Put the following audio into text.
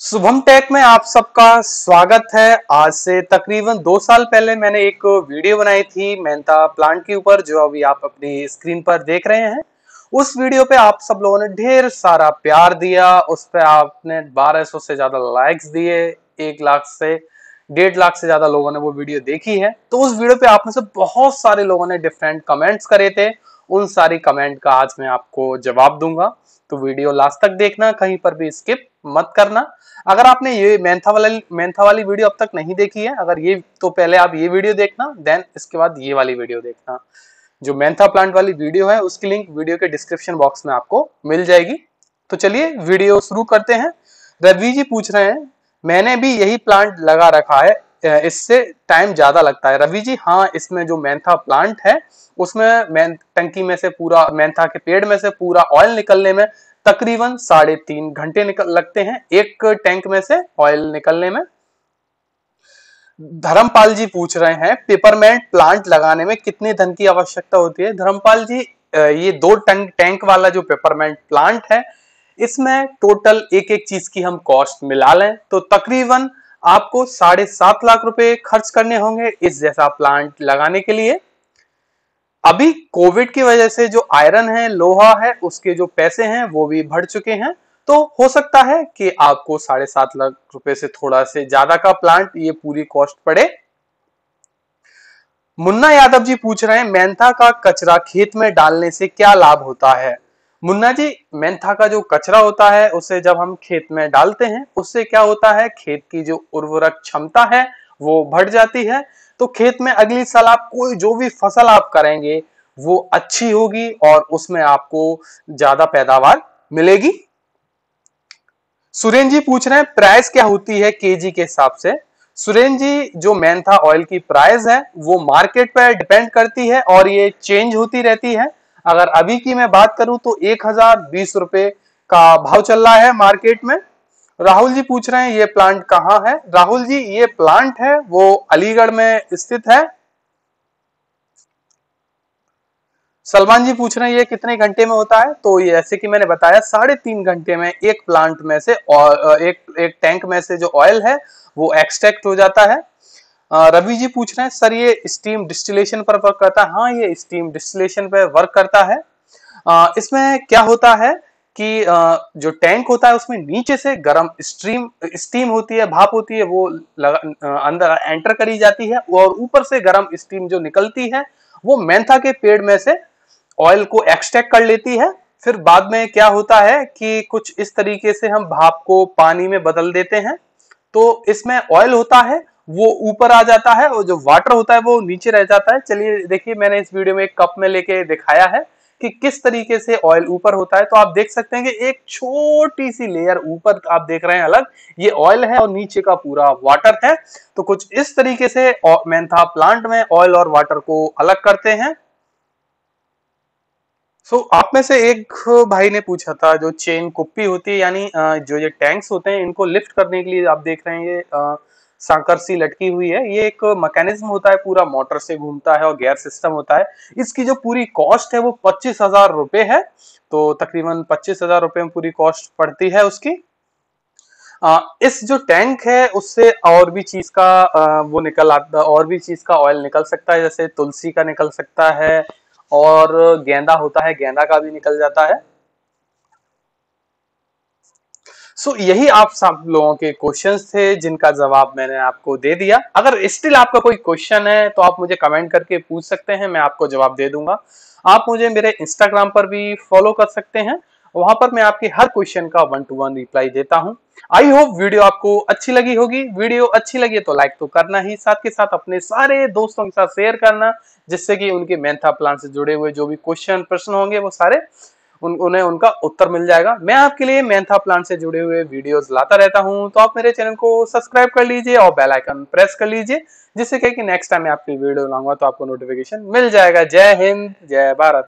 Shubham take में आप सबका स्वागत है आज से तकरीबन दो साल पहले मैंने एक वीडियो बनाई थी मेहनता प्लांट के ऊपर जो अभी आप अपनी स्क्रीन पर देख रहे हैं उस वीडियो पे आप सब लोगों ने ढेर सारा प्यार दिया उस पर आपने 1200 से ज्यादा लाइक्स दिए एक लाख से डेढ़ लाख से ज्यादा लोगों ने वो वीडियो देखी है तो उस वीडियो पे आप में से बहुत सारे लोगों ने डिफरेंट कमेंट्स करे थे उन सारी कमेंट का आज मैं आपको जवाब दूंगा तो वीडियो लास्ट तक देखना कहीं पर भी स्किप मत करना अगर आपने ये मेंथा वाली मेंथा वाली वीडियो अब तक नहीं देखी है अगर ये तो पहले आप ये वीडियो देखना देन इसके बाद ये वाली वीडियो देखना जो मेंथा प्लांट वाली वीडियो है उसकी लिंक वीडियो के डिस्क्रिप्शन बॉक्स में आपको मिल जाएगी तो चलिए वीडियो शुरू करते हैं रवि जी पूछ रहे हैं मैंने भी यही प्लांट लगा रखा है इससे टाइम ज़्यादा लगता है रवि जी हाँ इसमें जो मैंथा प्लांट है उसमें मैं टंकी में से पूरा मैंथा के पेड़ में से पूरा ऑयल निकलने में तकरीबन साढ़े तीन घंटे निकल लगते हैं एक टैंक में से ऑयल निकलने में धर्मपाल जी पूछ रहे हैं पेपरमेंट प्लांट लगाने में कितने धन की आवश्यकता होती है धर्मपाल जी ये दो टैंक वाला जो पेपरमेंट प्लांट है इसमें टोटल एक एक चीज की हम कॉस्ट मिला लें तो तकरीबन आपको साढ़े सात लाख रुपए खर्च करने होंगे इस जैसा प्लांट लगाने के लिए अभी कोविड की वजह से जो आयरन है लोहा है उसके जो पैसे हैं वो भी बढ़ चुके हैं तो हो सकता है कि आपको साढ़े सात लाख रुपए से थोड़ा से ज्यादा का प्लांट ये पूरी कॉस्ट पड़े मुन्ना यादव जी पूछ रहे हैं मेंथा का कचरा खेत में डालने से क्या लाभ होता है मुन्ना जी मेंथा का जो कचरा होता है उसे जब हम खेत में डालते हैं उससे क्या होता है खेत की जो उर्वरक क्षमता है वो बढ़ जाती है तो खेत में अगली साल आप कोई जो भी फसल आप करेंगे वो अच्छी होगी और उसमें आपको ज्यादा पैदावार मिलेगी सुरेंद्र जी पूछ रहे हैं प्राइस क्या होती है केजी के हिसाब से सुरेंद्र जी जो मेंथा ऑयल की प्राइस है वो मार्केट पर डिपेंड करती है और ये चेंज होती रहती है अगर अभी की मैं बात करूं तो एक हजार बीस रुपए का भाव चल रहा है मार्केट में राहुल जी पूछ रहे हैं ये प्लांट कहाँ है राहुल जी ये प्लांट है वो अलीगढ़ में स्थित है सलमान जी पूछ रहे हैं ये कितने घंटे में होता है तो ये ऐसे कि मैंने बताया साढ़े तीन घंटे में एक प्लांट में से और एक एक टैंक में से जो ऑयल है वो एक्सट्रैक्ट हो जाता है रवि जी पूछ रहे हैं सर ये स्टीम डिस्टिलेशन पर वर्क करता है हाँ ये स्टीम डिस्टिलेशन पर वर्क करता है इसमें क्या होता है कि जो टैंक होता है उसमें नीचे से गर्म स्ट्रीम स्टीम होती है भाप होती है वो अंदर एंटर करी जाती है और ऊपर से गर्म स्टीम जो निकलती है वो मेंथा के पेड़ में से ऑयल को एक्सट्रैक्ट कर लेती है फिर बाद में क्या होता है कि कुछ इस तरीके से हम भाप को पानी में बदल देते हैं तो इसमें ऑयल होता है वो ऊपर आ जाता है और जो वाटर होता है वो नीचे रह जाता है चलिए देखिए मैंने इस वीडियो में एक कप में लेके दिखाया है कि किस तरीके से ऑयल ऊपर होता है तो आप देख सकते हैं कि एक छोटी सी लेयर ऊपर आप देख रहे हैं अलग ये ऑयल है और नीचे का पूरा वाटर है तो कुछ इस तरीके से मैंथा प्लांट में ऑयल और वाटर को अलग करते हैं सो so, आप में से एक भाई ने पूछा था जो चेन कुप्पी होती है यानी जो ये टैंक्स होते हैं इनको लिफ्ट करने के लिए आप देख रहे हैं ये सांकर सी लटकी हुई है ये एक मैकेनिज्म होता है पूरा मोटर से घूमता है और गेयर सिस्टम होता है इसकी जो पूरी कॉस्ट है वो पच्चीस हजार रुपए है तो तकरीबन पच्चीस हजार रुपये में पूरी कॉस्ट पड़ती है उसकी आ, इस जो टैंक है उससे और भी चीज का आ, वो निकल आता और भी चीज का ऑयल निकल सकता है जैसे तुलसी का निकल सकता है और गेंदा होता है गेंदा का भी निकल जाता है सो so, यही आप सब लोगों के क्वेश्चंस थे जिनका जवाब मैंने आपको दे दिया अगर स्टिल आपका कोई क्वेश्चन है तो आप मुझे कमेंट करके पूछ सकते हैं मैं आपको जवाब दे दूंगा आप मुझे मेरे इंस्टाग्राम पर भी फॉलो कर सकते हैं वहां पर मैं आपके हर क्वेश्चन का वन टू वन रिप्लाई देता हूं आई होप वीडियो आपको अच्छी लगी होगी वीडियो अच्छी लगी तो लाइक तो करना ही साथ के साथ अपने सारे दोस्तों के साथ शेयर करना जिससे कि उनके मेंथा प्लान से जुड़े हुए जो भी क्वेश्चन प्रश्न होंगे वो सारे उन, उन्हें उनका उत्तर मिल जाएगा मैं आपके लिए मैंथा प्लांट से जुड़े हुए वीडियोस लाता रहता हूं तो आप मेरे चैनल को सब्सक्राइब कर लीजिए और बेल आइकन प्रेस कर लीजिए जिससे कि नेक्स्ट टाइम मैं आपकी वीडियो लाऊंगा तो आपको नोटिफिकेशन मिल जाएगा जय हिंद जय भारत